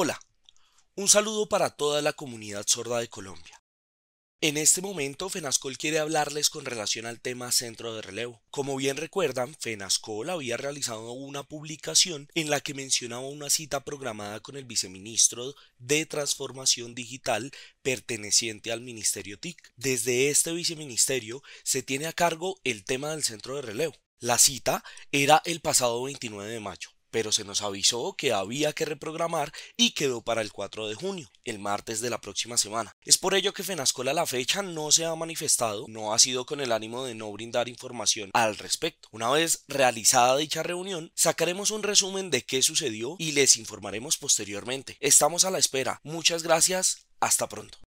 Hola, un saludo para toda la comunidad sorda de Colombia. En este momento, FENASCOL quiere hablarles con relación al tema centro de relevo. Como bien recuerdan, FENASCOL había realizado una publicación en la que mencionaba una cita programada con el viceministro de Transformación Digital perteneciente al Ministerio TIC. Desde este viceministerio se tiene a cargo el tema del centro de relevo. La cita era el pasado 29 de mayo pero se nos avisó que había que reprogramar y quedó para el 4 de junio, el martes de la próxima semana. Es por ello que Fenascola a la fecha no se ha manifestado, no ha sido con el ánimo de no brindar información al respecto. Una vez realizada dicha reunión, sacaremos un resumen de qué sucedió y les informaremos posteriormente. Estamos a la espera. Muchas gracias. Hasta pronto.